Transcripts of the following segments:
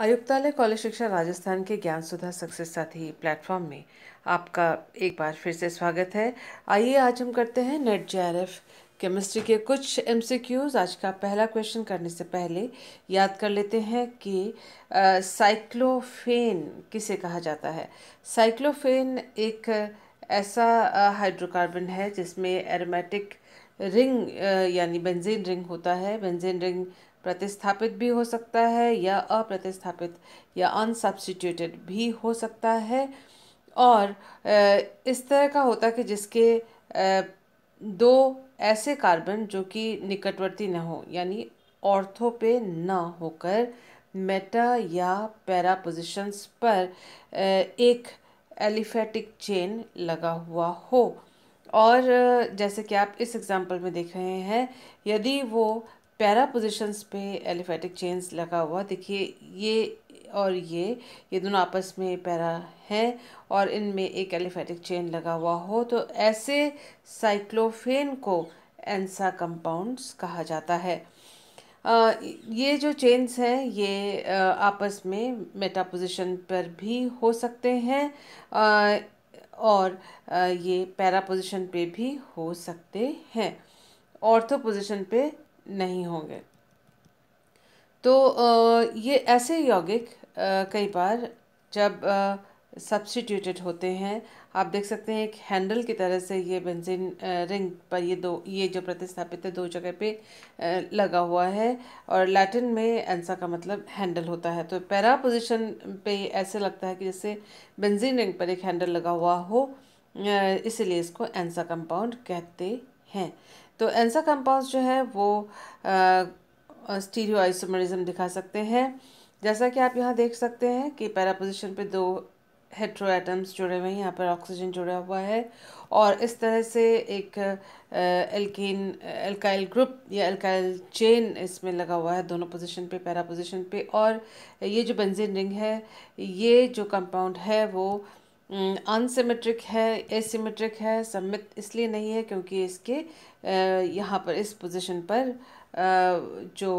आयुक्तालय कॉलेज शिक्षा राजस्थान के ज्ञान सुधा सक्सेस साथी प्लेटफॉर्म में आपका एक बार फिर से स्वागत है आइए आज हम करते हैं नेट जे केमिस्ट्री के कुछ एम आज का पहला क्वेश्चन करने से पहले याद कर लेते हैं कि साइक्लोफेन किसे कहा जाता है साइक्लोफेन एक ऐसा हाइड्रोकार्बन है जिसमें एरोमेटिक रिंग यानी बेंजीन रिंग होता है बेंजीन रिंग प्रतिस्थापित भी हो सकता है या अप्रतिस्थापित या अनसब्सिट्यूटेड भी हो सकता है और इस तरह का होता है कि जिसके दो ऐसे कार्बन जो कि निकटवर्ती न हो यानी ऑर्थो पे न होकर मेटा या पैरा पोजिशंस पर एक एलिफेटिक चेन लगा हुआ हो और जैसे कि आप इस एग्ज़ाम्पल में देख रहे हैं यदि वो पैरा पोजिशंस पे एलिफेटिक चेन्स लगा हुआ देखिए ये और ये ये दोनों आपस में पैरा हैं और इनमें एक एलिफेटिक चेन लगा हुआ हो तो ऐसे साइक्लोफेन को एंसा कंपाउंड्स कहा जाता है आ, ये जो चेन्स हैं ये आपस में मेटा पर भी हो सकते हैं आ, और ये पैरा पोजिशन पे भी हो सकते हैं ऑर्थो पोजिशन पे नहीं होंगे तो ये ऐसे यौगिक कई बार जब सब्सटीट्यूटेड होते हैं आप देख सकते हैं एक हैंडल की तरह से ये बेंजीन रिंग पर ये दो ये जो प्रतिस्थापित है दो जगह पे लगा हुआ है और लैटिन में एंसा का मतलब हैंडल होता है तो पैरा पोजिशन पे ऐसे लगता है कि जैसे बेंजीन रिंग पर एक हैंडल लगा हुआ हो इसलिए इसको एंसा कंपाउंड कहते हैं तो एंसा कंपाउंड्स जो है वो स्टीरियो आइसोमरिज्म दिखा सकते हैं जैसा कि आप यहाँ देख सकते हैं कि पैरा पोजिशन पे दो हेट्रो एटम्स जुड़े हुए हैं यहाँ पर ऑक्सीजन जुड़ा हुआ है और इस तरह से एक एल्किन एल्काइल ग्रुप या एल्काइल चेन इसमें लगा हुआ है दोनों पोजीशन पे पैरा पोजीशन पे और ये जो बेंजीन रिंग है ये जो कंपाउंड है वो अनसिमेट्रिक है एसिमेट्रिक है सम्मित इसलिए नहीं है क्योंकि इसके यहाँ पर इस पोजीशन पर जो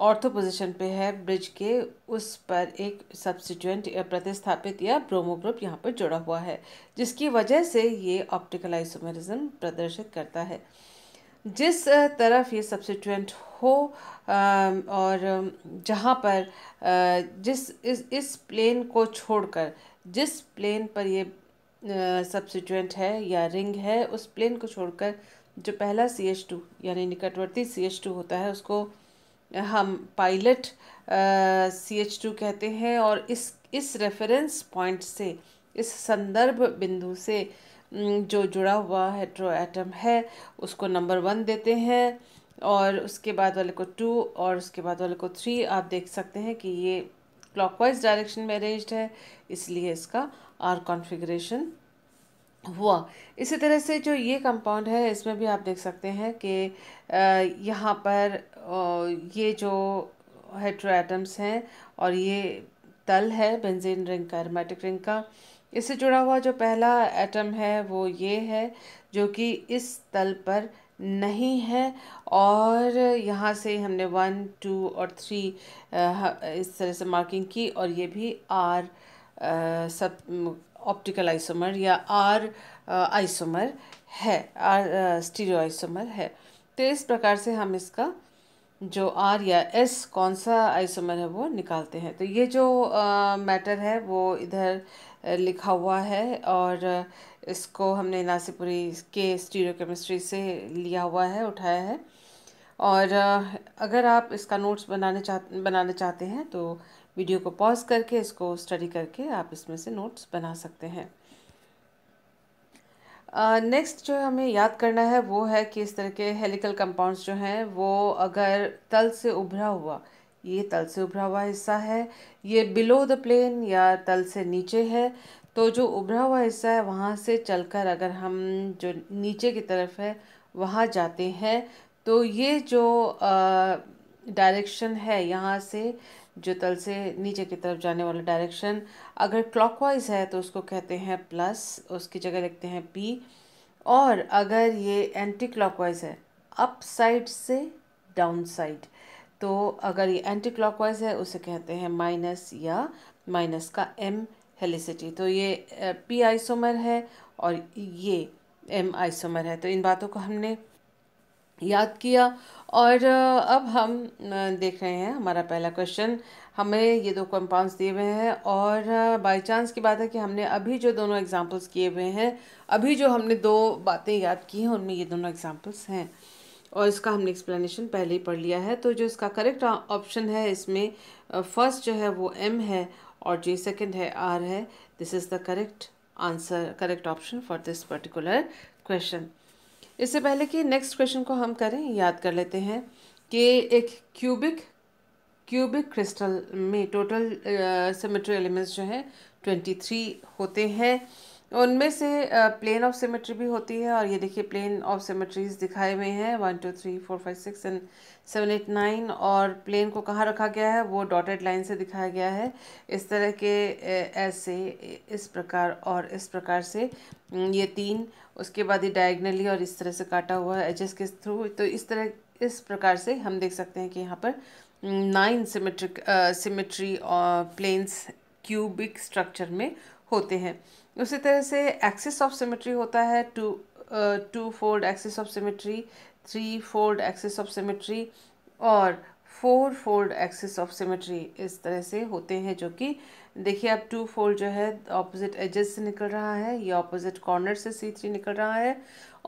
ऑर्थो पोजीशन पे है ब्रिज के उस पर एक सब्सिट्यूंट प्रतिस्थापित या ब्रोमो ग्रुप यहाँ पर जुड़ा हुआ है जिसकी वजह से ये ऑप्टिकल आइसोमेरिज्म प्रदर्शित करता है जिस तरफ ये सब्सिट्यूंट हो और जहाँ पर जिस इस इस प्लेन को छोड़कर जिस प्लेन पर ये सब्सिट्यूंट है या रिंग है उस प्लेन को छोड़कर जो पहला सी एच टू यानी निकटवर्ती सी एच टू होता है उसको हम पायलट सी एच टू कहते हैं और इस इस रेफरेंस पॉइंट से इस संदर्भ बिंदु से जो जुड़ा हुआ हेट्रो एटम है उसको नंबर वन देते हैं और उसके बाद वाले को टू और उसके बाद वाले को थ्री आप देख सकते हैं कि ये क्लॉकवाइज डायरेक्शन में अरेंज्ड है इसलिए इसका आर कॉन्फ़िगरेशन हुआ इसी तरह से जो ये कंपाउंड है इसमें भी आप देख सकते हैं कि यहाँ पर ये जो हेट्रो एटम्स हैं और ये तल है बेंजीन रिंग का एरोमेटिक रिंग का इससे जुड़ा हुआ जो पहला एटम है वो ये है जो कि इस तल पर नहीं है और यहाँ से हमने वन टू और थ्री इस तरह से मार्किंग की और ये भी आर सब ऑप्टिकल आइसोमर या आर आइसोमर uh, है आर स्टीरियो आइसोमर है तो इस प्रकार से हम इसका जो आर या एस कौन सा आइसोमर है वो निकालते हैं तो ये जो मैटर uh, है वो इधर uh, लिखा हुआ है और इसको हमने नासिपुरी के स्टीरियो केमिस्ट्री से लिया हुआ है उठाया है और अगर आप इसका नोट्स बनाने चाह बनाना चाहते हैं तो वीडियो को पॉज करके इसको स्टडी करके आप इसमें से नोट्स बना सकते हैं नेक्स्ट uh, जो हमें याद करना है वो है कि इस तरह के हेलिकल कंपाउंड्स जो हैं वो अगर तल से उभरा हुआ ये तल से उभरा हुआ हिस्सा है ये बिलो द प्लेन या तल से नीचे है तो जो उभरा हुआ हिस्सा है वहाँ से चलकर अगर हम जो नीचे की तरफ है वहाँ जाते हैं तो ये जो डायरेक्शन है यहाँ से जो तल से नीचे की तरफ जाने वाला डायरेक्शन अगर क्लॉकवाइज है तो उसको कहते हैं प्लस उसकी जगह लिखते हैं पी और अगर ये एंटी क्लॉकवाइज है अप साइड से डाउन साइड तो अगर ये एंटी क्लॉकवाइज है उसे कहते हैं माइनस या माइनस का एम हेलिसिटी तो ये पी आइसोमर है और ये एम आइसोमर है तो इन बातों को हमने याद किया और अब हम देख रहे हैं हमारा पहला क्वेश्चन हमें ये दो कंपाउंड्स दिए हुए हैं और बाय चांस की बात है कि हमने अभी जो दोनों एग्जांपल्स किए हुए हैं अभी जो हमने दो बातें याद की हैं उनमें ये दोनों एग्जांपल्स हैं और इसका हमने एक्सप्लेनेशन पहले ही पढ़ लिया है तो जो इसका करेक्ट ऑप्शन है इसमें फर्स्ट जो है वो एम है और जो सेकेंड है आर है this is the correct answer correct option for this particular question इससे पहले कि नेक्स्ट क्वेश्चन को हम करें याद कर लेते हैं कि एक क्यूबिक क्यूबिक क्रिस्टल में टोटल सिमेट्री एलिमेंट्स जो हैं ट्वेंटी थ्री होते हैं उनमें से प्लेन ऑफ सिमेट्री भी होती है और ये देखिए प्लेन ऑफ सिमेट्रीज दिखाए हुए हैं one two three four five six and seven eight nine और प्लेन को कहाँ रखा गया है वो डॉटेड लाइन से दिखाया गया है इस तरह के ऐसे इस प्रकार और इस प्रकार से ये तीन उसके बाद ये डायगनली और इस तरह से काटा हुआ है एजेस के थ्रू तो इस तरह इस प्रकार से हम देख सकते हैं कि यहाँ पर नाइन सिमेट्रिक सिमेट्री और प्लेन्स क्यूबिक स्ट्रक्चर में होते हैं उसी तरह से एक्सिस ऑफ सिमेट्री होता है two two fold axis of symmetry three fold axis of symmetry और four fold axis of symmetry इस तरह से होते हैं जो कि देखिए अब टू फोल्ड जो है ऑपोजिट एजेस से निकल रहा है ये ऑपोजिट कॉर्नर से सी थ्री निकल रहा है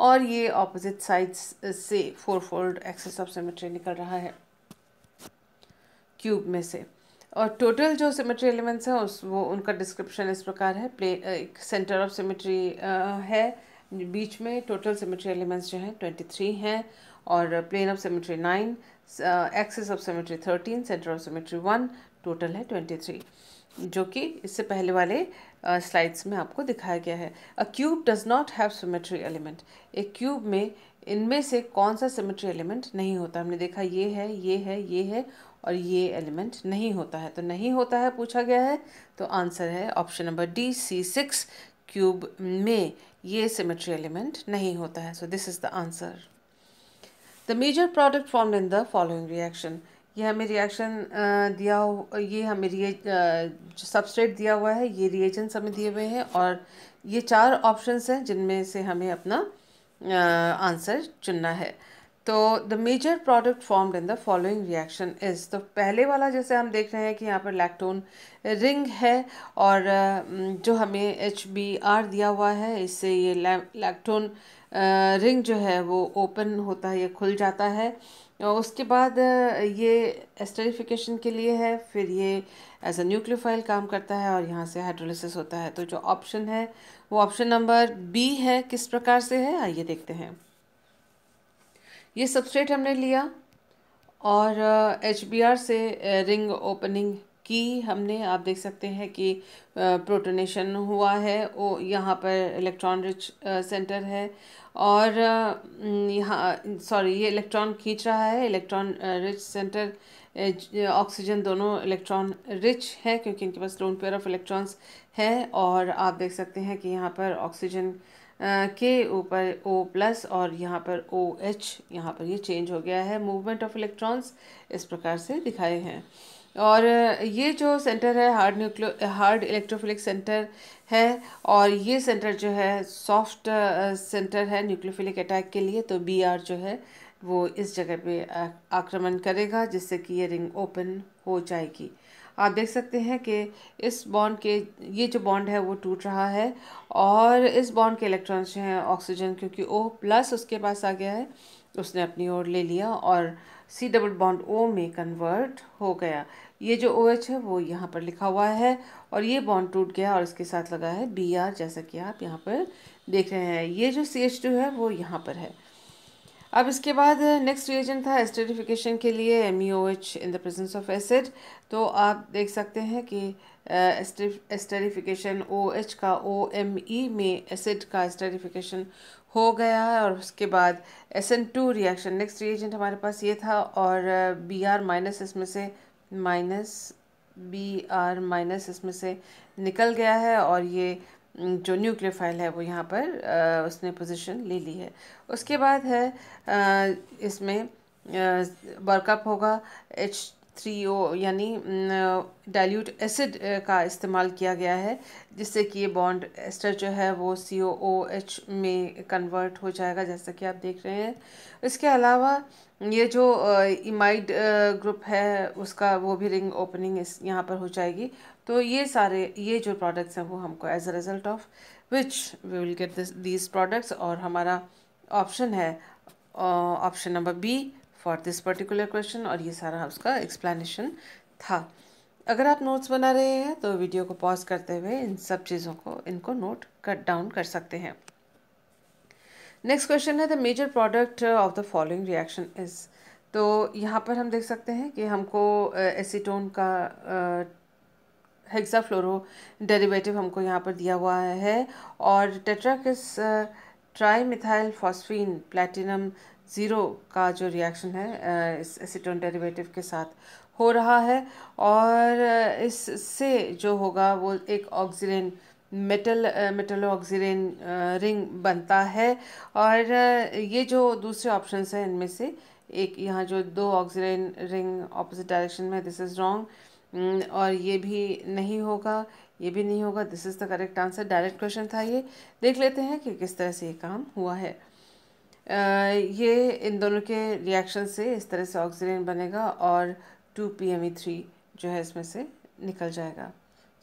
और ये ऑपोजिट साइड से four fold axis of symmetry निकल रहा है क्यूब में से और टोटल जो सिमेट्री एलिमेंट्स हैं उस वो उनका डिस्क्रिप्शन इस प्रकार है प्ले एक सेंटर ऑफ सिमेट्री है बीच में टोटल सिमेट्री एलिमेंट्स जो हैं ट्वेंटी थ्री हैं और plane of symmetry nine axis of symmetry thirteen centre of symmetry one total है ट्वेंटी थ्री जो कि इससे पहले वाले स्लाइड्स में आपको दिखाया गया है a cube does not have symmetry element एक क्यूब में इनमें से कौन सा सिमेट्री एलिमेंट नहीं होता हमने देखा ये है ये है ये है और ये एलिमेंट नहीं होता है तो नहीं होता है पूछा गया है तो आंसर है option number D C six cube में ये सिमेट्री एलिमेंट नहीं होता है so this is the answer the major product form in the following reaction ये हमें रिएक्शन दिया ये हमें रिए सबस्ट्रेट दिया हुआ है ये रिएजेंट्स हमें दिए हुए हैं और ये चार ऑप्शंस हैं जिनमें से हमें अपना आंसर चुनना है तो the major product formed in the following reaction is तो पहले वाला जैसे हम देख रहे हैं कि यहाँ पर लैक्टोन रिंग है और uh, mm, जो हमें एच बी आर दिया हुआ है इससे ये लैक्टोन रिंग uh, जो है वो ओपन होता है ये खुल जाता है उसके बाद uh, ये एस्टरीफिकेशन के लिए है फिर ये एज अ न्यूक्लियोफाइल काम करता है और यहाँ से हाइड्रोलिसिस होता है तो जो ऑप्शन है वो ऑप्शन नंबर बी है किस प्रकार से है आइए देखते हैं ये सबस्ट्रेट हमने लिया और एच आर से रिंग ओपनिंग की हमने आप देख सकते हैं कि प्रोटोनेशन हुआ है ओ यहाँ पर इलेक्ट्रॉन रिच सेंटर है और यहाँ सॉरी ये इलेक्ट्रॉन खींच रहा है इलेक्ट्रॉन रिच सेंटर ऑक्सीजन दोनों इलेक्ट्रॉन रिच है क्योंकि इनके पास लोन पेयर ऑफ इलेक्ट्रॉन्स है और आप देख सकते हैं कि यहाँ पर ऑक्सीजन के ऊपर ओ प्लस और यहाँ पर ओ एच यहाँ पर ये चेंज हो गया है मूवमेंट ऑफ इलेक्ट्रॉन्स इस प्रकार से दिखाए हैं और ये जो सेंटर है hard nucleo hard electrophilic centre है और ये सेंटर जो है सॉफ्ट सेंटर है न्यूक्लियोफिलिक अटैक के लिए तो बी आर जो है वो इस जगह पे आक्रमण करेगा जिससे कि ये रिंग ओपन हो जाएगी आप देख सकते हैं कि इस बॉन्ड के ये जो बॉन्ड है वो टूट रहा है और इस बॉन्ड के इलेक्ट्रॉन्स हैं ऑक्सीजन क्योंकि ओ प्लस उसके पास आ गया है उसने अपनी ओर ले लिया और सी डबल बॉन्ड ओ में कन्वर्ट हो गया ये जो ओ OH एच है वो यहाँ पर लिखा हुआ है और ये बॉन्ड टूट गया और इसके साथ लगा है बी आर जैसा कि आप यहाँ पर देख रहे हैं ये जो सी एच टू है वो यहाँ पर है अब इसके बाद नेक्स्ट uh, रिएजेंट था एस्टरिफिकेशन के लिए M E O H in the presence of acid तो आप देख सकते हैं कि एस्टरिफिकेशन ओ एच का ओ एम ई में एसिड का एस्टरिफिकेशन हो गया है और उसके बाद S N two reaction next reagent हमारे पास ये था और बी आर माइनस इसमें से माइनस बी आर माइनस इसमें से निकल गया है और ये जो न्यूक्लियर फाइल है वो यहाँ पर उसने पोजीशन ले ली है उसके बाद है इसमें वर्कअप होगा एच थ्री ओ यानी डाइल्यूट एसिड का इस्तेमाल किया गया है जिससे कि ये बॉन्ड एस्टर जो है वो सी ओ ओ एच में कन्वर्ट हो जाएगा जैसा कि आप देख रहे हैं इसके अलावा ये जो इमाइड ग्रुप है उसका वो भी रिंग ओपनिंग इस यहाँ पर हो जाएगी तो ये सारे ये जो प्रोडक्ट्स हैं वो हमको as a result of which we will get this these products और हमारा ऑप्शन है option number B for this particular question और ये सारा उसका एक्सप्लेनेशन था अगर आप नोट्स बना रहे हैं तो वीडियो को पॉज करते हुए इन सब चीज़ों को इनको नोट कट डाउन कर सकते हैं नेक्स्ट क्वेश्चन है the major product of the following reaction is तो यहाँ पर हम देख सकते हैं कि हमको एसीटोन का हेक्सा फ्लोरो डेरिवेटिव हमको यहाँ पर दिया हुआ है और टेट्राकिस किस tri methyl phosphine platinum zero का जो रिएक्शन है इस एसीटोन डेरिवेटिव के साथ हो रहा है और इससे जो होगा वो एक oxygen metal metal oxygen ring बनता है और ये जो दूसरे ऑप्शन हैं इनमें से एक यहाँ जो दो ऑक्सीजन रिंग ऑपोजिट डायरेक्शन में दिस इज़ रॉन्ग और ये भी नहीं होगा ये भी नहीं होगा this is the correct answer direct question था ये देख लेते हैं कि किस तरह से ये काम हुआ है ये इन दोनों के रिएक्शन से इस तरह से ऑक्सीजन बनेगा और two P M E three जो है इसमें से निकल जाएगा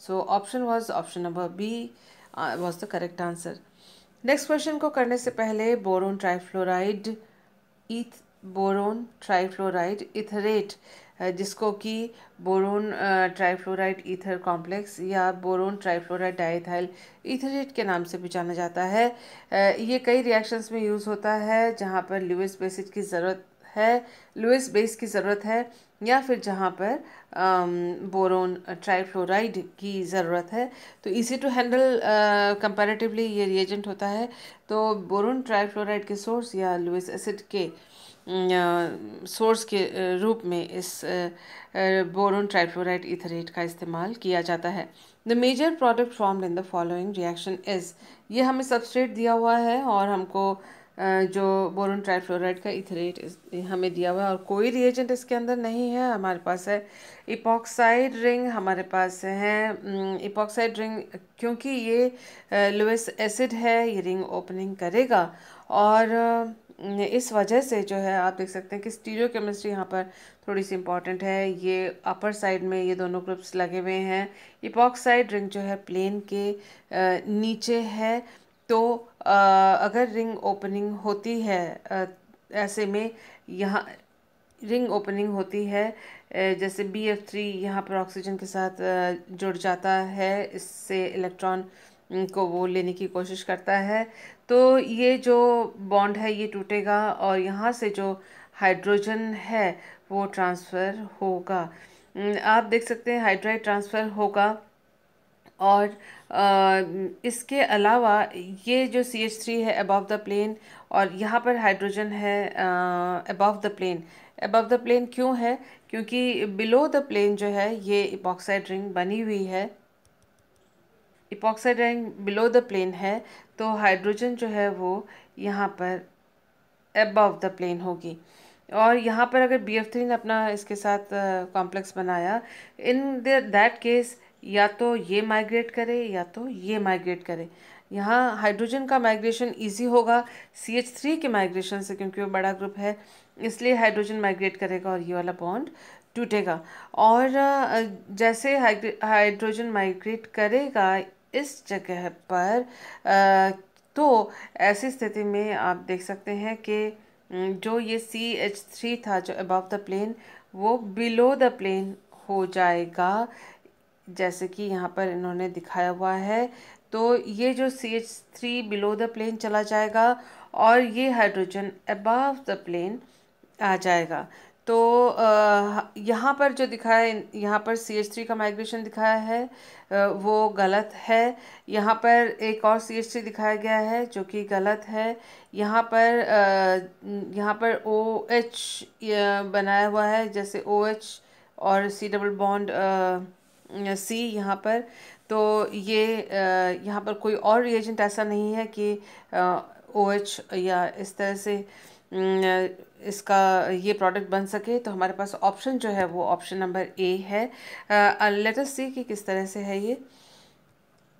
so option was option number B was the correct answer next question को करने से पहले boron trifluoride eth boron trifluoride etherate जिसको कि बोरोन ट्राइफ्लोराइड ईथर कॉम्प्लेक्स या बोरोन ट्राइफ्लोराइड डाइथाइल ईथरेट के नाम से भी जाना जाता है ये कई रिएक्शंस में यूज़ होता है जहाँ पर ल्यूइस बेसिड की ज़रूरत है लुइस बेस की ज़रूरत है या फिर जहाँ पर बोरोन ट्राइफ्लोराइड की ज़रूरत है तो इजी टू हैंडल कंपैरेटिवली ये रिएजेंट होता है तो बोरोन ट्राइफ्लोराइड के सोर्स या लुइस एसिड के सोर्स के रूप में इस बोरोन ट्राइफ्लोराइड इथरेट का इस्तेमाल किया जाता है the major product form in the following reaction is ये हमें सबस्ट्रेट दिया हुआ है और हमको जो बोरोन ट्राइफ्लोराइड का इथरेट हमें दिया हुआ है और कोई रिएजेंट इसके अंदर नहीं है हमारे पास है इपॉक्साइड रिंग हमारे पास है इपॉक्साइड रिंग क्योंकि ये लुइस एसिड है ये रिंग ओपनिंग करेगा और इस वजह से जो है आप देख सकते हैं कि स्टीरियो केमिस्ट्री यहाँ पर थोड़ी सी इंपॉर्टेंट है ये अपर साइड में ये दोनों ग्रुप्स लगे हुए हैं इपॉक्साइड रिंग जो है प्लेन के नीचे है तो अगर रिंग ओपनिंग होती है ऐसे में यहाँ रिंग ओपनिंग होती है जैसे बी एफ थ्री यहाँ पर ऑक्सीजन के साथ जुड़ जाता है इससे इलेक्ट्रॉन को वो लेने की कोशिश करता है तो ये जो बॉन्ड है ये टूटेगा और यहाँ से जो हाइड्रोजन है वो ट्रांसफ़र होगा आप देख सकते हैं हाइड्राइड ट्रांसफ़र होगा और आ, इसके अलावा ये जो सी एच थ्री है अबव द प्लेन और यहाँ पर हाइड्रोजन है above the plane above the plane क्यों है क्योंकि बिलो द प्लेन जो है ये इपॉक्साइड रिंग बनी हुई है epoxide ring below the plane है तो हाइड्रोजन जो है वो यहाँ पर अबव द प्लेन होगी और यहाँ पर अगर बी एफ थ्री ने अपना इसके साथ कॉम्प्लेक्स बनाया इन दैट केस या तो ये माइग्रेट करे या तो ये माइग्रेट करे यहाँ हाइड्रोजन का माइग्रेशन इजी होगा सी एच थ्री के माइग्रेशन से क्योंकि वो बड़ा ग्रुप है इसलिए हाइड्रोजन माइग्रेट करेगा और ये वाला बॉन्ड टूटेगा और जैसे हाइड्रोजन माइग्रेट करेगा इस जगह पर तो ऐसी स्थिति में आप देख सकते हैं कि जो ये सी एच थ्री था जो अबव द प्लेन वो बिलो द प्लेन हो जाएगा जैसे कि यहाँ पर इन्होंने दिखाया हुआ है तो ये जो C H three below the plane चला जाएगा और ये हाइड्रोजन अबव द प्लेन आ जाएगा तो यहाँ पर जो दिखाया यहाँ पर सी एच थ्री का माइग्रेशन दिखाया है वो गलत है यहाँ पर एक और सी एच थ्री दिखाया गया है जो कि गलत है यहाँ पर यहाँ पर ओ OH एच बनाया हुआ है जैसे ओ OH एच और सी डबल बॉन्ड सी यहाँ पर तो ये यहाँ पर कोई और रिएजेंट ऐसा नहीं है कि ओ एच या इस तरह से इसका ये प्रोडक्ट बन सके तो हमारे पास ऑप्शन जो है वो ऑप्शन नंबर ए है लेट अस सी कि किस तरह से है ये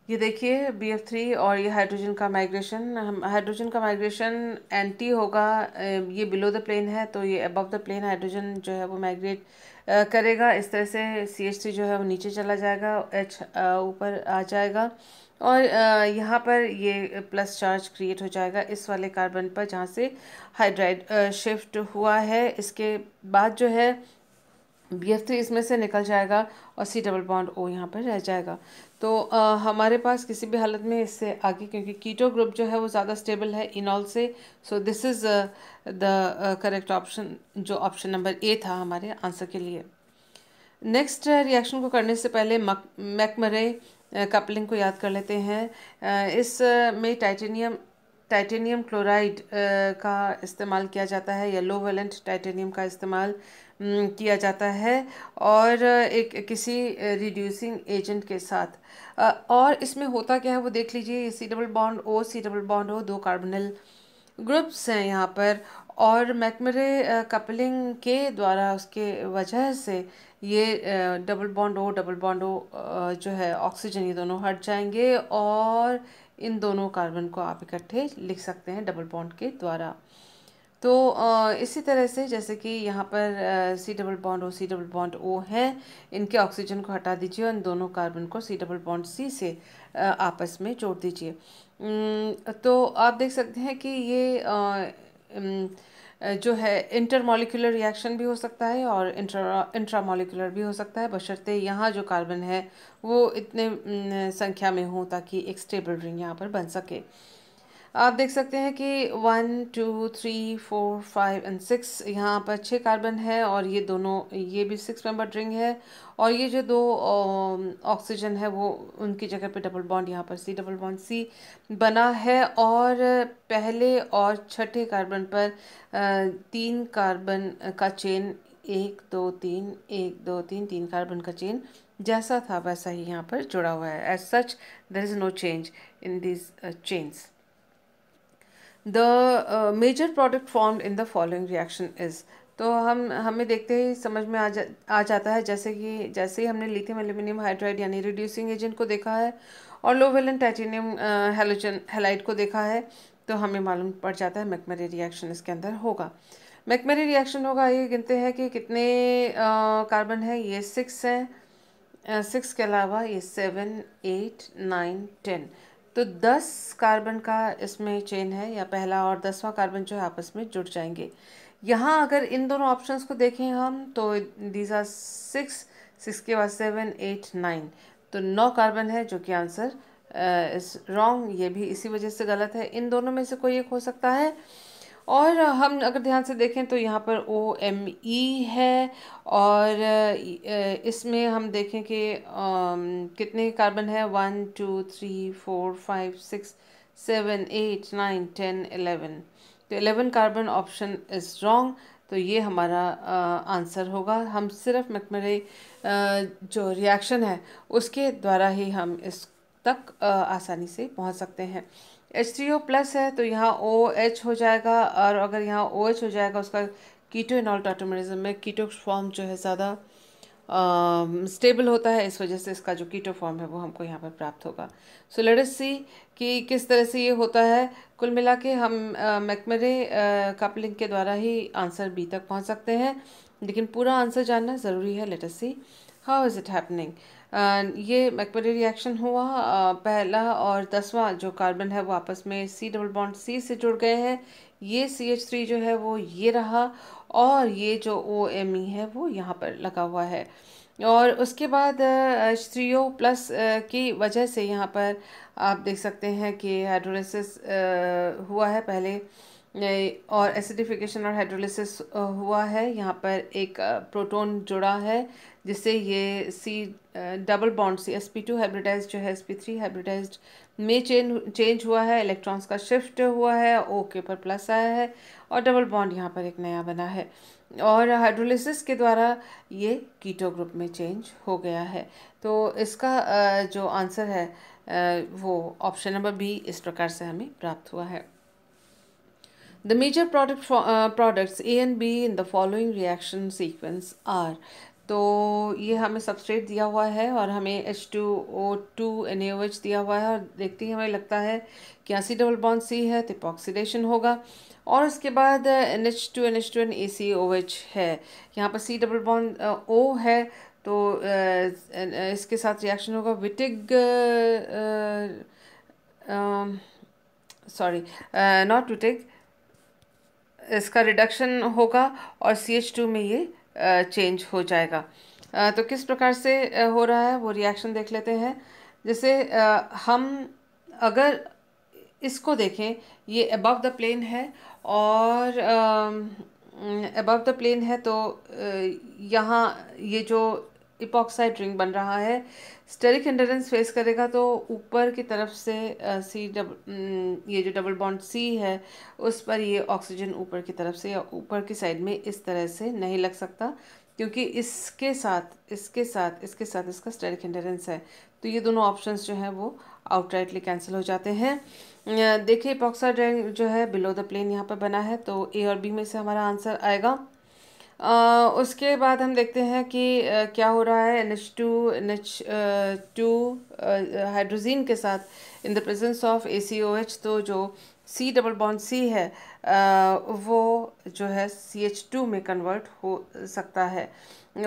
ये देखिए बी एफ थ्री और ये हाइड्रोजन का माइग्रेशन हम हाइड्रोजन का माइग्रेशन एंटी होगा ये बिलो द प्लेन है तो ये अबव द प्लेन हाइड्रोजन जो है वो माइग्रेट करेगा इस तरह से सी एच थ्री जो है वो नीचे चला जाएगा एच ऊपर आ जाएगा और यहाँ पर ये प्लस चार्ज क्रिएट हो जाएगा इस वाले कार्बन पर जहाँ से हाइड्राइड शिफ्ट हुआ है इसके बाद जो है बी एफ थ्री इसमें से निकल जाएगा और सी डबल बॉन्ड ओ यहाँ पर रह जाएगा तो आ, हमारे पास किसी भी हालत में इससे आगे क्योंकि कीटो ग्रुप जो है वो ज़्यादा स्टेबल है इनॉल से so this is the correct option जो ऑप्शन नंबर ए था हमारे आंसर के लिए नेक्स्ट रिएक्शन को करने से पहले मक मैकमरे कपलिंग को याद कर लेते हैं इस में टाइटेनियम टाइटेनियम क्लोराइड का इस्तेमाल किया जाता है या लो वेलेंट टाइटेनियम का इस्तेमाल किया जाता है और एक किसी रिड्यूसिंग एजेंट के साथ और इसमें होता क्या है वो देख लीजिए C double bond O C double bond O दो कार्बनल ग्रुप्स हैं यहाँ पर और मैकमरे कपलिंग के द्वारा उसके वजह से ये double bond O double bond O जो है ऑक्सीजन ये दोनों हट जाएंगे और इन दोनों कार्बन को आप इकट्ठे लिख सकते हैं डबल बॉन्ड के द्वारा तो इसी तरह से जैसे कि यहाँ पर C double bond O C double bond O है इनके ऑक्सीजन को हटा दीजिए और इन दोनों कार्बन को सी डबल बॉन्ड सी से आपस में जोड़ दीजिए तो आप देख सकते हैं कि ये जो है इंटरमोलिकुलर रिएक्शन भी हो सकता है और इंट्रा इंट्रामोलिकुलर भी हो सकता है बशर्ते यहाँ जो कार्बन है वो इतने संख्या में हो ताकि एक स्टेबल रिंग यहाँ पर बन सके आप देख सकते हैं कि one two three four five and six यहाँ पर छः कार्बन है और ये दोनों ये भी सिक्स मेंबर रिंग है और ये जो दो ऑक्सीजन है वो उनकी जगह पे डबल बॉन्ड यहाँ पर सी डबल बॉन्ड सी बना है और पहले और छठे कार्बन पर तीन कार्बन का चेन एक दो तीन एक दो तीन तीन कार्बन का चेन जैसा था वैसा ही यहाँ पर जुड़ा हुआ है as such there is no change in this change the major product formed in the following reaction is तो हम हमें देखते ही समझ में आ जा आ जाता है जैसे कि जैसे ही हमने लिथियम एल्यूमिनियम हाइड्राइड यानी रिड्यूसिंग एजेंट को देखा है और low valent titanium halogen halide को देखा है तो हमें मालूम पड़ जाता है मैकमेरी रिएक्शन इसके अंदर होगा मैकमेरी रिएक्शन होगा ये गिनते हैं कि कितने कार्बन uh, है ये सिक्स हैं सिक्स uh, के अलावा ये सेवन एट नाइन टेन तो दस कार्बन का इसमें चेन है या पहला और दसवां कार्बन जो है आपस में जुड़ जाएंगे यहाँ अगर इन दोनों ऑप्शंस को देखें हम तो दीज आर सिक्स सिक्स के बाद सेवन एट नाइन तो नौ कार्बन है जो कि आंसर इस रॉन्ग ये भी इसी वजह से गलत है इन दोनों में से कोई एक हो सकता है और हम अगर ध्यान से देखें तो यहाँ पर ओ एम ई है और इसमें हम देखें कि कितने कार्बन है one two three four five six seven eight nine ten eleven तो eleven carbon option is wrong तो ये हमारा आंसर होगा हम सिर्फ मकमरे जो रिएक्शन है उसके द्वारा ही हम इस तक आसानी से पहुंच सकते हैं एच थ्री ओ प्लस है तो यहाँ ओ एच हो जाएगा और अगर यहाँ ओ एच हो जाएगा उसका कीटो इनॉल टाटोमेरिज्म में कीटो फॉर्म जो है ज़्यादा स्टेबल होता है इस वजह से इसका जो कीटो फॉर्म है वो हमको यहाँ पर प्राप्त होगा सो लेटस सी कि किस तरह से ये होता है कुल मिला के हम मैकमरे कपलिंग के द्वारा ही आंसर बी तक पहुँच सकते हैं लेकिन पूरा आंसर जानना ज़रूरी है let's see how is it happening ये मैकबरी रिएक्शन हुआ पहला और दसवां जो कार्बन है वो आपस में सी डबल बॉन्ड सी से जुड़ गए हैं ये सी एच थ्री जो है वो ये रहा और ये जो ओ एम ई है वो यहाँ पर लगा हुआ है और उसके बाद एच थ्री ओ प्लस की वजह से यहाँ पर आप देख सकते हैं कि हाइड्रोलिसिस हुआ है पहले और एसिडिफिकेशन और हाइड्रोलिसिस हुआ है यहाँ पर एक प्रोटोन जुड़ा है जिससे ये C double bond C S P two hybridise जो है एस पी थ्री हाइब्रिडाइज में चेंज चेंज हुआ है इलेक्ट्रॉन्स का शिफ्ट हुआ है ओ के ऊपर प्लस आया है और डबल बॉन्ड यहाँ पर एक नया बना है और हाइड्रोलिसिस के द्वारा ये कीटो ग्रुप में चेंज हो गया है तो इसका जो आंसर है वो ऑप्शन नंबर बी इस प्रकार से हमें प्राप्त हुआ है the major product products A and B in the following reaction sequence are तो ये हमें सबस्ट्रेट दिया हुआ है और हमें H two O two N H दिया हुआ है और देखते ही हमें लगता है कि सी डबल बॉन्ड सी है तो पॉक्सीडेशन होगा और इसके बाद N H two N H two N A C O H है यहाँ पर सी डबल बॉन्ड ओ है तो uh, uh, इसके साथ रिएक्शन होगा विटिग सॉरी नॉट विटिग इसका रिडक्शन होगा और सी एच टू में ये चेंज हो जाएगा तो किस प्रकार से हो रहा है वो रिएक्शन देख लेते हैं जैसे हम अगर इसको देखें ये अबव द प्लेन है और अबव द प्लेन है तो यहाँ ये जो इपॉक्साइड रिंग बन रहा है स्टेरिक इंडरेंस फेस करेगा तो ऊपर की तरफ से सी डबल ये जो डबल बॉन्ड सी है उस पर ये ऑक्सीजन ऊपर की तरफ से या ऊपर की साइड में इस तरह से नहीं लग सकता क्योंकि इसके साथ इसके साथ इसके साथ इसका स्टेरिक इंडरेंस है तो ये दोनों ऑप्शंस जो हैं वो आउटराइटली कैंसिल हो जाते हैं देखिए इपॉक्साइड रिंग जो है बिलो द प्लेन यहाँ पर बना है तो ए और बी में से हमारा आंसर आएगा उसके बाद हम देखते हैं कि क्या हो रहा है N H two N H two hydrogen के साथ in the presence of A C O H तो जो सी डबल बॉन्ड सी है आ, वो जो है सी एच टू में कन्वर्ट हो सकता है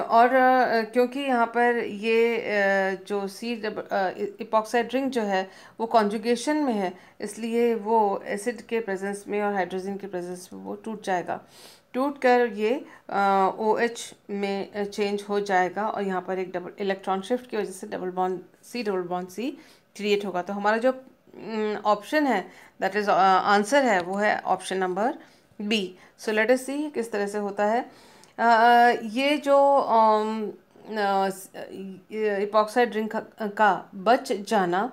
और आ, क्योंकि यहाँ पर ये आ, जो सी डबल इपॉक्साइड रिंग जो है वो कॉन्जुगेशन में है इसलिए वो एसिड के प्रेजेंस में और हाइड्रोजन के प्रेजेंस में वो टूट जाएगा टूट कर ये ओ एच में चेंज हो जाएगा और यहाँ पर एक डबल इलेक्ट्रॉन शिफ्ट की वजह से double bond C double bond C create होगा तो हमारा जो ऑप्शन है दैट इज़ आंसर है वो है option number B so let us see किस तरह से होता है uh, ये जो इपॉक्साइड ड्रिंक का बच जाना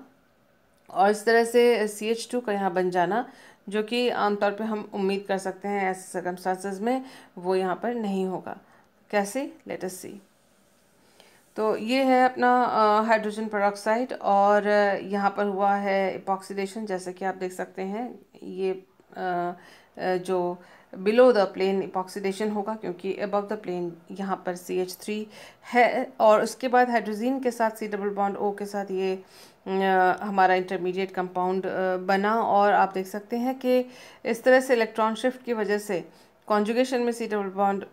और इस तरह से सी एच टू का यहाँ बन जाना जो कि आमतौर पे हम उम्मीद कर सकते हैं ऐसे सर्कमस्टांसेस में वो यहाँ पर नहीं होगा कैसे अस सी तो ये है अपना हाइड्रोजन पेरोक्साइड और यहाँ पर हुआ है इपॉक्सीडेशन जैसे कि आप देख सकते हैं ये आ, जो बिलो द प्लेन इपॉक्सीडेशन होगा क्योंकि अबव द प्लेन यहाँ पर सी एच थ्री है और उसके बाद हाइड्रोजीन के साथ सी डबल बॉन्ड ओ के साथ ये हमारा इंटरमीडिएट कंपाउंड बना और आप देख सकते हैं कि इस तरह से इलेक्ट्रॉन शिफ्ट की वजह से कॉन्जुगेशन में C double bond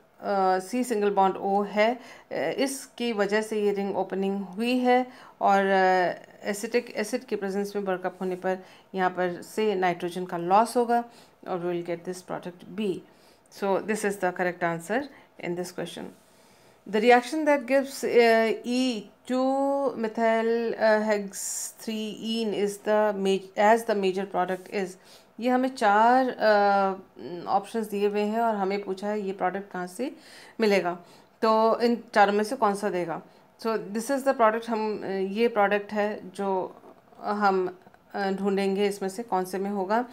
C single bond O है इसकी वजह से ये रिंग ओपनिंग हुई है और एसिटिक एसिड के प्रेजेंस में बर्कअप होने पर यहाँ पर से नाइट्रोजन का लॉस होगा और we will get this product B so this is the correct answer in this question The reaction that gives uh, E 2 methyl uh, hex 3 ene is the as the major product is ये हमें चार options uh, दिए हुए हैं और हमें पूछा है ये प्रोडक्ट कहाँ से मिलेगा तो इन चारों में से कौन सा देगा so this is the product हम uh, ये प्रोडक्ट है जो हम uh, ढूंढेंगे इसमें से कौन से में होगा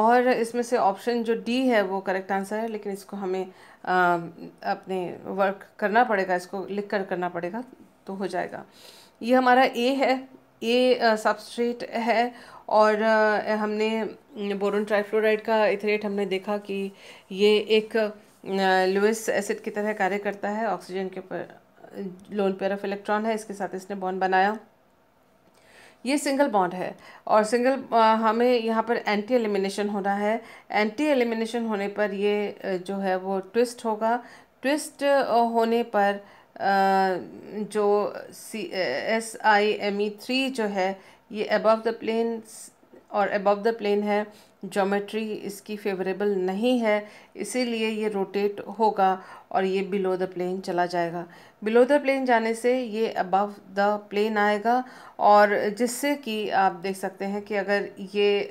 और इसमें से ऑप्शन जो डी है वो करेक्ट आंसर है लेकिन इसको हमें अपने वर्क करना पड़ेगा इसको लिख कर करना पड़ेगा तो हो जाएगा ये हमारा ए है ए सबस्ट्रेट है और आ, हमने बोरोन ट्राइफ्लोराइड का इथरेट हमने देखा कि ये एक लुइस एसिड की तरह कार्य करता है ऑक्सीजन के पर लोन पेयर ऑफ इलेक्ट्रॉन है इसके साथ इसने बॉन्ड बनाया ये सिंगल बॉन्ड है और सिंगल हमें यहाँ पर एंटी एलिमिनेशन होना है एंटी एलिमिनेशन होने पर ये जो है वो ट्विस्ट होगा ट्विस्ट होने पर जो C S I M E three जो है ये अबव द प्लेन और अबव द प्लेन है जोमेट्री इसकी फेवरेबल नहीं है इसीलिए ये रोटेट होगा और ये बिलो द प्लेन चला जाएगा बिलो द प्लेन जाने से ये अबव द प्लेन आएगा और जिससे कि आप देख सकते हैं कि अगर ये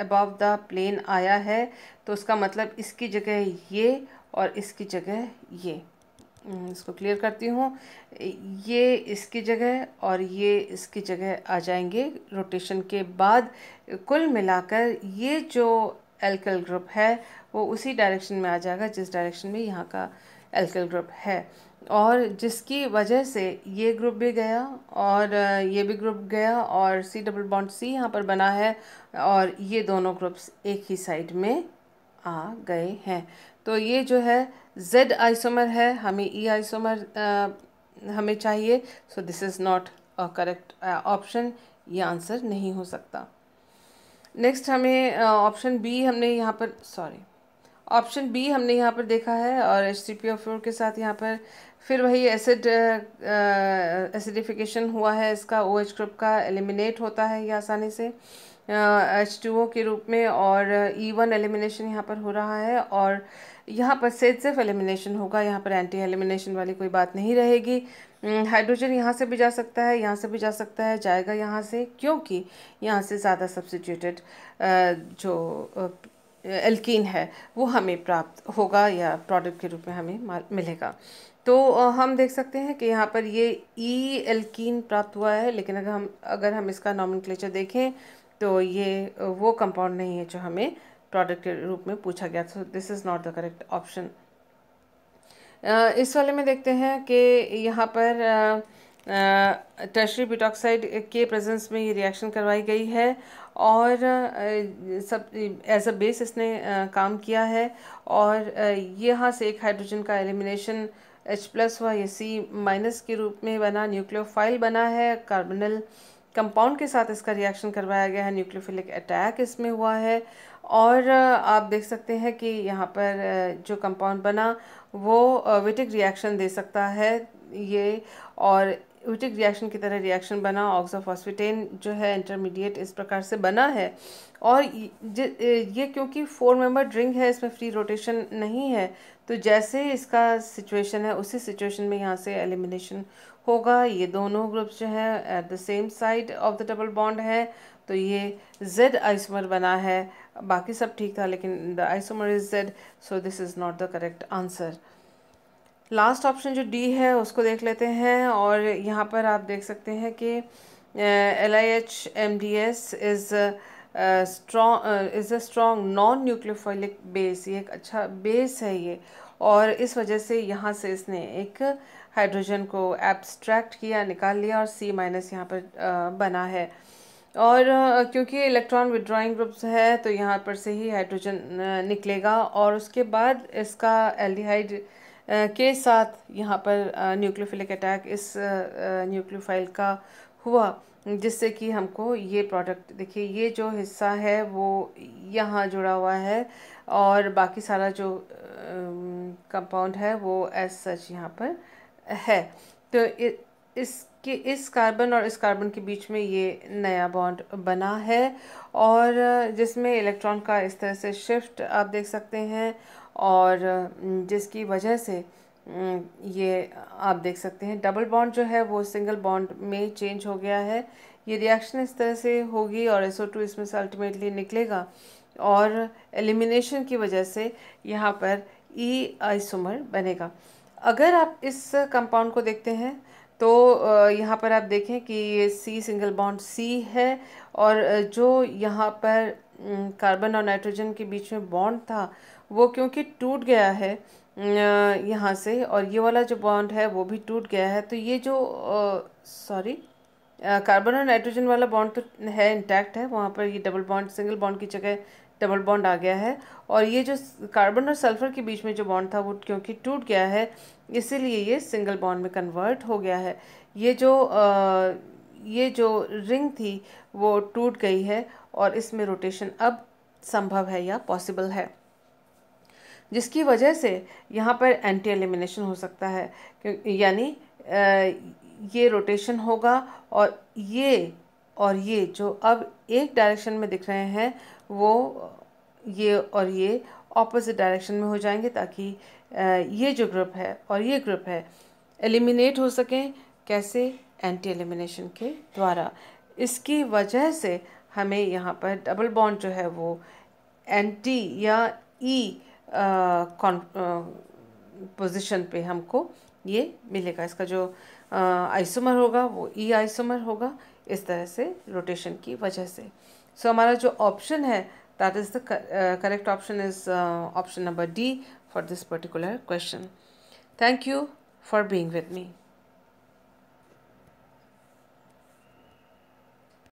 अबव द प्लेन आया है तो उसका मतलब इसकी जगह ये और इसकी जगह ये हम्म, इसको क्लियर करती हूँ ये इसकी जगह और ये इसकी जगह आ जाएंगे रोटेशन के बाद कुल मिलाकर ये जो एल्कल ग्रुप है वो उसी डायरेक्शन में आ जाएगा जिस डायरेक्शन में यहाँ का एल्कल ग्रुप है और जिसकी वजह से ये ग्रुप भी गया और ये भी ग्रुप गया और सी डबल बॉन्ड सी यहाँ पर बना है और ये दोनों ग्रुप्स एक ही साइड में आ गए हैं तो ये जो है जेड आइसोमर है हमें ई e आइसोमर हमें चाहिए so this is not a correct option ये आंसर नहीं हो सकता नेक्स्ट हमें ऑप्शन uh, बी हमने यहाँ पर सॉरी ऑप्शन बी हमने यहाँ पर देखा है और H C P O four के साथ यहाँ पर फिर वही एसिड एसिडिफिकेशन हुआ है इसका ओ OH एच ग्रुप का एलिमिनेट होता है ये आसानी से एच टू ओ के रूप में और ई वन एलिमिनेशन यहाँ पर हो रहा है और यहाँ पर से सेफ एलिमिनेशन होगा यहाँ पर एंटी एलिमिनेशन वाली कोई बात नहीं रहेगी हाइड्रोजन हम्म, यहाँ से भी जा सकता है यहाँ से भी जा सकता है जाएगा यहाँ से क्योंकि यहाँ से ज़्यादा सब्सिट्यूटेड जो एल्कीन है वो हमें प्राप्त होगा या प्रोडक्ट के रूप में हमें मिलेगा तो हम देख सकते हैं कि यहाँ पर ये ई e एल्कीन प्राप्त हुआ है लेकिन अगर हम अगर हम इसका नॉमिनक्लेचर देखें तो ये वो कंपाउंड नहीं है जो हमें प्रोडक्ट के रूप में पूछा गया था this is not the correct option इस वाले में देखते हैं कि यहाँ पर टर्शरी बिटॉक्साइड के प्रेजेंस में ये रिएक्शन करवाई गई है और सब एज अ बेस इसने काम किया है और यहाँ से एक हाइड्रोजन का एलिमिनेशन H प्लस हुआ ये सी माइनस के रूप में बना न्यूक्लियोफाइल बना है कार्बनल कंपाउंड के साथ इसका रिएक्शन करवाया गया है न्यूक्लियोफिलिक अटैक इसमें हुआ है और आप देख सकते हैं कि यहाँ पर जो कंपाउंड बना वो विटिक रिएक्शन दे सकता है ये और विटिक रिएक्शन की तरह रिएक्शन बना ऑक्सोफॉस्फिटेन जो है इंटरमीडिएट इस प्रकार से बना है और ये क्योंकि फोर मेंबर ड्रिंक है इसमें फ्री रोटेशन नहीं है तो जैसे इसका सिचुएशन है उसी सिचुएशन में यहाँ से एलिमिनेशन होगा ये दोनों ग्रुप्स जो हैं at the same side of the double bond है तो ये जेड आइसोमर बना है बाकी सब ठीक था लेकिन the isomer is Z so this is not the correct answer last option जो डी है उसको देख लेते हैं और यहाँ पर आप देख सकते हैं कि L I H M D S is is a strong non nucleophilic base ये एक अच्छा बेस है ये और इस वजह से यहाँ से इसने एक हाइड्रोजन को एब्स्ट्रैक्ट किया निकाल लिया और सी माइनस यहाँ पर आ, बना है और क्योंकि इलेक्ट्रॉन विड्रॉइंग ग्रुप्स है तो यहाँ पर से ही हाइड्रोजन निकलेगा और उसके बाद इसका एल्डिहाइड के साथ यहाँ पर न्यूक्लियोफिलिक अटैक इस न्यूक्लियोफाइल का हुआ जिससे कि हमको ये प्रोडक्ट देखिए ये जो हिस्सा है वो यहाँ जुड़ा हुआ है और बाकी सारा जो कंपाउंड है वो एज सच यहाँ पर है तो इसके इस कार्बन और इस कार्बन के बीच में ये नया बॉन्ड बना है और जिसमें इलेक्ट्रॉन का इस तरह से शिफ्ट आप देख सकते हैं और जिसकी वजह से ये आप देख सकते हैं डबल बॉन्ड जो है वो सिंगल बॉन्ड में चेंज हो गया है ये रिएक्शन इस तरह से होगी और एस टू इसमें से अल्टीमेटली निकलेगा और एलिमिनेशन की वजह से यहाँ पर ई e आइसोमर बनेगा अगर आप इस कंपाउंड को देखते हैं तो यहाँ पर आप देखें कि ये सी सिंगल बॉन्ड सी है और जो यहाँ पर कार्बन और नाइट्रोजन के बीच में बॉन्ड था वो क्योंकि टूट गया है यहाँ से और ये वाला जो बॉन्ड है वो भी टूट गया है तो ये जो सॉरी कार्बन और नाइट्रोजन वाला बॉन्ड तो है इंटैक्ट है वहाँ पर ये डबल बॉन्ड सिंगल बॉन्ड की जगह डबल बॉन्ड आ गया है और ये जो कार्बन और सल्फर के बीच में जो बॉन्ड था वो क्योंकि टूट गया है इसीलिए ये सिंगल बॉन्ड में कन्वर्ट हो गया है ये जो आ, ये जो रिंग थी वो टूट गई है और इसमें रोटेशन अब संभव है या पॉसिबल है जिसकी वजह से यहाँ पर एंटी एलिमिनेशन हो सकता है यानी ये रोटेशन होगा और ये और ये जो अब एक डायरेक्शन में दिख रहे हैं वो ये और ये ऑपोजिट डायरेक्शन में हो जाएंगे ताकि ये जो ग्रुप है और ये ग्रुप है एलिमिनेट हो सकें कैसे एंटी एलिमिनेशन के द्वारा इसकी वजह से हमें यहाँ पर डबल बॉन्ड जो है वो एंटी या ई e, पोजीशन पे हमको ये मिलेगा इसका जो आइसोमर होगा वो ई e आइसोमर होगा इस तरह से रोटेशन की वजह से सो so, हमारा जो ऑप्शन है that is the correct option is option number D for this particular question thank you for being with me